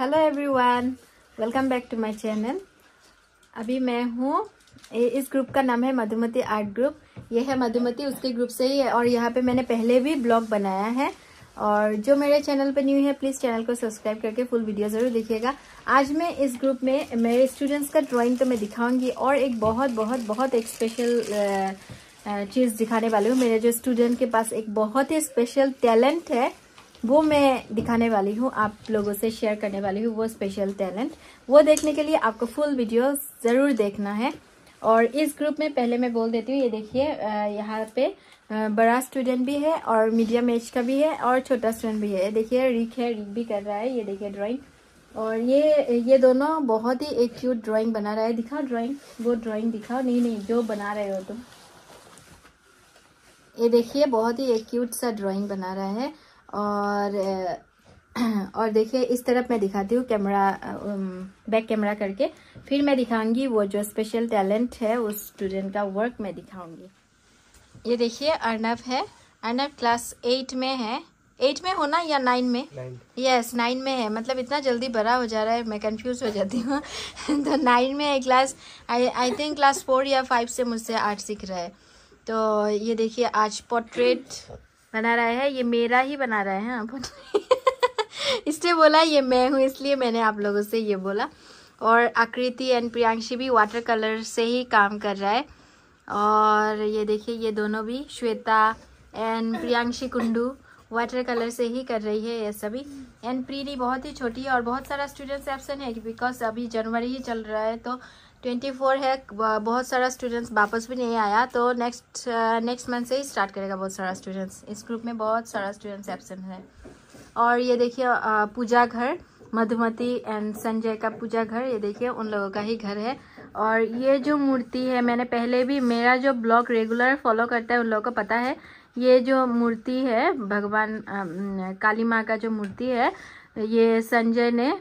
Hello everyone welcome back to my channel अभी मैं हूँ इस ग्रुप का नाम है मधुमती आर्ट ग्रुप यह है मधुमती उसके ग्रुप से ही है और यहाँ पे मैंने पहले भी ब्लॉग बनाया है और जो मेरे चैनल पर न्यू है प्लीज़ चैनल को सब्सक्राइब करके फुल वीडियो ज़रूर देखिएगा आज मैं इस ग्रुप में मेरे स्टूडेंट्स का ड्राइंग तो मैं दिखाऊंगी और एक बहुत बहुत बहुत एक स्पेशल चीज़ दिखाने वाली हूँ मेरे जो स्टूडेंट के पास एक बहुत ही स्पेशल टैलेंट है वो मैं दिखाने वाली हूँ आप लोगों से शेयर करने वाली हूँ वो स्पेशल टैलेंट वो देखने के लिए आपको फुल वीडियो ज़रूर देखना है और इस ग्रुप में पहले मैं बोल देती हूँ ये देखिए यहाँ पे बड़ा स्टूडेंट भी है और मीडियम एज का भी है और छोटा स्टूडेंट भी है देखिए रिक है रिक भी कर रहा है ये देखिए ड्राइंग और ये ये दोनों बहुत ही एक क्यूट ड्राइंग बना रहा है दिखाओ ड्राइंग वो ड्राइंग दिखाओ नहीं नहीं जो बना रहे हो तुम ये देखिए बहुत ही एक क्यूट सा ड्राइंग बना रहा है और और देखिए इस तरफ मैं दिखाती हूँ कैमरा बैक कैमरा करके फिर मैं दिखाऊंगी वो जो स्पेशल टैलेंट है उस स्टूडेंट का वर्क मैं दिखाऊंगी ये देखिए अर्नब है अर्नब क्लास एट में है एट में होना या नाइन में यस yes, नाइन में है मतलब इतना जल्दी बड़ा हो जा रहा है मैं कंफ्यूज हो जाती हूँ तो नाइन में है class I I think class four या फाइव से मुझसे आर्ट सीख रहा है तो ये देखिए आज पोर्ट्रेट बना रहा है ये मेरा ही बना रहा है आप इसने बोला ये मैं हूँ इसलिए मैंने आप लोगों से ये बोला और आकृति एंड प्रियांशी भी वाटर कलर से ही काम कर रहा है और ये देखिए ये दोनों भी Shweta and Priyanshi Kundu water colour से ही कर रही है ये सभी एंड प्रीरी बहुत ही छोटी है और बहुत सारा स्टूडेंट्स एबसेंट है बिकॉज अभी जनवरी ही चल रहा है तो 24 है बहुत सारा स्टूडेंट्स वापस भी नहीं आया तो नेक्स्ट नेक्स्ट मंथ से ही स्टार्ट करेगा बहुत सारा स्टूडेंट्स इस ग्रुप में बहुत सारा स्टूडेंट्स एबसेंट है और ये देखिए पूजा घर मधुमती एंड संजय का पूजा घर ये देखिए उन लोगों का ही घर है और ये जो मूर्ति है मैंने पहले भी मेरा जो ब्लॉग रेगुलर फॉलो करता है उन लोगों को पता है ये जो मूर्ति है भगवान काली माँ का जो मूर्ति है ये संजय ने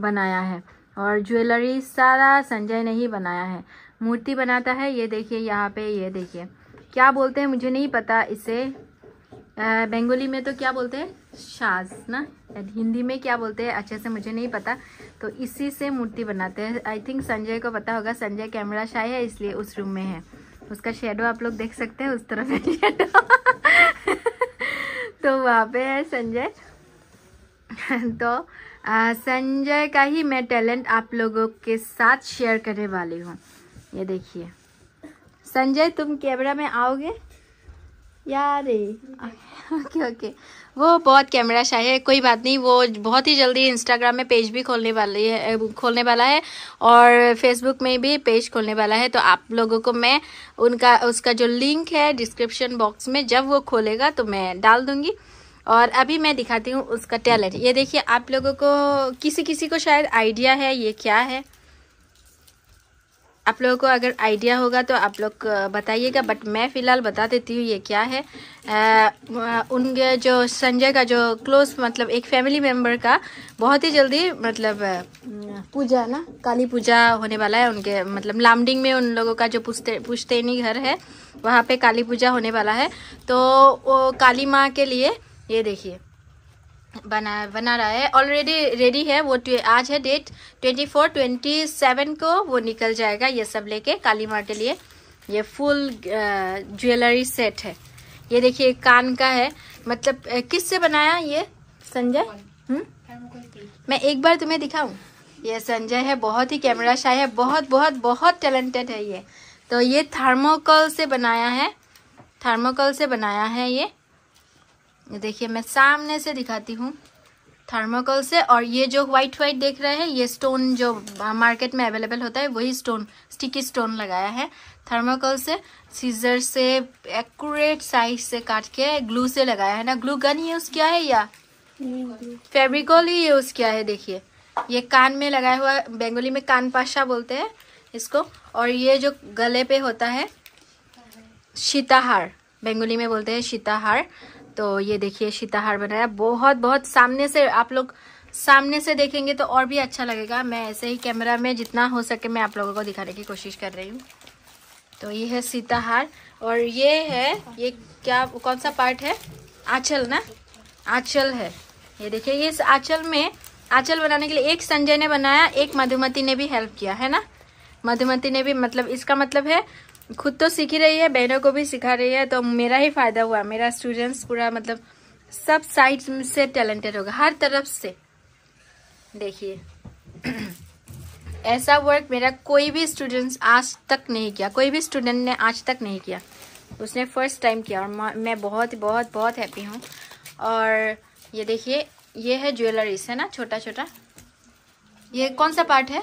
बनाया है और ज्वेलरी सारा संजय ने ही बनाया है मूर्ति बनाता है ये देखिए यहाँ पे ये देखिए क्या बोलते हैं मुझे नहीं पता इसे बेंगोली में तो क्या बोलते हैं शाज ना हिंदी में क्या बोलते हैं अच्छे से मुझे नहीं पता तो इसी से मूर्ति बनाते हैं आई थिंक संजय को पता होगा संजय कैमरा शाही है इसलिए उस रूम में है उसका शेडो आप लोग देख सकते हैं उस तरफ है शेडो तो वहाँ पे है संजय तो संजय का ही मैं टैलेंट आप लोगों के साथ शेयर करने वाली हूँ ये देखिए संजय तुम कैमरा में आओगे यार ओके ओके वो बहुत कैमरा शाह है कोई बात नहीं वो बहुत ही जल्दी इंस्टाग्राम में पेज भी खोलने वाली है खोलने वाला है और फेसबुक में भी पेज खोलने वाला है तो आप लोगों को मैं उनका उसका जो लिंक है डिस्क्रिप्शन बॉक्स में जब वो खोलेगा तो मैं डाल दूँगी और अभी मैं दिखाती हूँ उसका टैलेंट ये देखिए आप लोगों को किसी किसी को शायद आइडिया है ये क्या है आप लोगों को अगर आइडिया होगा तो आप लोग बताइएगा बट मैं फ़िलहाल बता देती हूँ ये क्या है उनके जो संजय का जो क्लोज मतलब एक फैमिली मेम्बर का बहुत ही जल्दी मतलब पूजा ना काली पूजा होने वाला है उनके मतलब लामडिंग में उन लोगों का जो पुश्ते पुश्तैनी घर है वहाँ पे काली पूजा होने वाला है तो वो काली माँ के लिए ये देखिए बना बना रहा है ऑलरेडी रेडी है वो आज है date twenty four twenty seven को वो निकल जाएगा ये सब लेके काली माँ के लिए ये फुल ज्वेलरी सेट है ये देखिए कान का है मतलब किस से बनाया ये संजय हम्म? मैं एक बार तुम्हें दिखाऊं ये संजय है बहुत ही कैमरा शाय है बहुत बहुत बहुत टैलेंटेड है ये तो ये थर्मोकोल से बनाया है थर्मोकोल से बनाया है ये देखिए मैं सामने से दिखाती हूँ थर्मोकोल से और ये जो व्हाइट व्हाइट देख रहे हैं ये स्टोन जो मार्केट में अवेलेबल होता है वही स्टोन स्टिकी स्टोन लगाया है थर्मोकोल से सीजर से एक्यूरेट साइज से काट के ग्लू से लगाया है ना ग्लू गन यूज़ किया है या फेब्रिकॉल ही यूज़ किया है देखिए ये कान में लगाया हुआ बेंगोली में कान पाशा बोलते हैं इसको और ये जो गले पे होता है शीताहार बेंगोली में बोलते हैं शीताहार तो ये देखिए शीताहार बनाया बहुत बहुत सामने से आप लोग सामने से देखेंगे तो और भी अच्छा लगेगा मैं ऐसे ही कैमरा में जितना हो सके मैं आप लोगों को दिखाने की कोशिश कर रही हूँ तो ये है सीताहार और ये है ये क्या कौन सा पार्ट है आंचल ना आंचल है ये देखिए ये इस आंचल में आंचल बनाने के लिए एक संजय ने बनाया एक मधुमती ने भी हेल्प किया है ना मधुमती ने भी मतलब इसका मतलब है खुद तो सीख ही रही है बहनों को भी सिखा रही है तो मेरा ही फायदा हुआ मेरा स्टूडेंट्स पूरा मतलब सब साइड से टैलेंटेड होगा हर तरफ से देखिए ऐसा वर्क मेरा कोई भी स्टूडेंट्स आज तक नहीं किया कोई भी स्टूडेंट ने आज तक नहीं किया उसने फर्स्ट टाइम किया और मैं बहुत बहुत बहुत हैप्पी हूँ और ये देखिए ये है ज्वेलरीज है ना छोटा छोटा ये कौन सा पार्ट है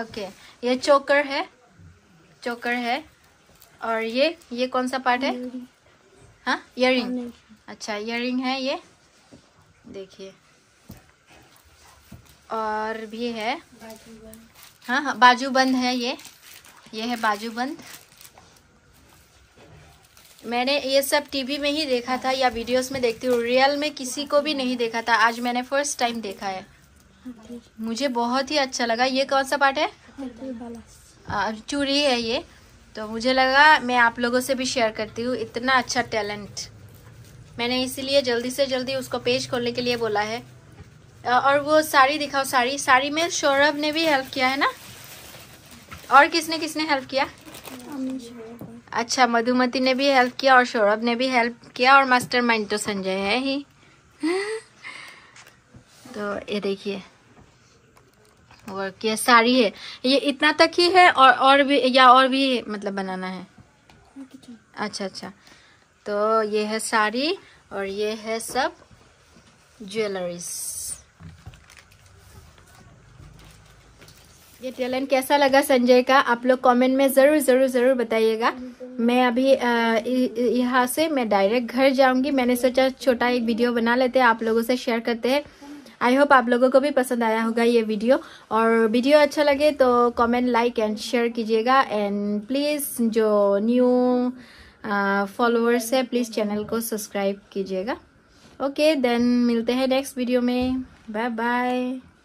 ओके ये चोकर है चोकर है और ये ये कौन सा पार्ट है हाँ इयर अच्छा इयर है ये देखिए और भी है हाँ हाँ बाजू बंद है ये ये है बाजू बंद मैंने ये सब टीवी में ही देखा था या वीडियोस में देखती हूँ रियल में किसी को भी नहीं देखा था आज मैंने फर्स्ट टाइम देखा है हाँ मुझे बहुत ही अच्छा लगा ये कौन सा पार्ट है चूड़ी है ये तो मुझे लगा मैं आप लोगों से भी शेयर करती हूँ इतना अच्छा टैलेंट मैंने इसीलिए जल्दी से जल्दी उसको पेज खोलने के लिए बोला है और वो साड़ी दिखाओ साड़ी साड़ी में सौरभ ने भी हेल्प किया है ना और किसने किसने हेल्प किया अच्छा मधुमती ने भी हेल्प किया और सौरभ ने भी हेल्प किया और मास्टर माइंड तो संजय है ही तो ये देखिए वर्क ये साड़ी है ये इतना तक ही है और और भी या और भी मतलब बनाना है अच्छा अच्छा तो ये है साड़ी और ये है सब ज्वेलरीज ये टैलेंट कैसा लगा संजय का आप लोग कमेंट में ज़रूर ज़रूर ज़रूर बताइएगा मैं अभी यहाँ से मैं डायरेक्ट घर जाऊंगी मैंने सोचा छोटा एक वीडियो बना लेते हैं आप लोगों से शेयर करते हैं आई होप आप लोगों को भी पसंद आया होगा ये वीडियो और वीडियो अच्छा लगे तो कमेंट लाइक एंड शेयर कीजिएगा एंड प्लीज़ जो न्यू फॉलोअर्स है प्लीज़ चैनल को सब्सक्राइब कीजिएगा ओके देन मिलते हैं नेक्स्ट वीडियो में बाय बाय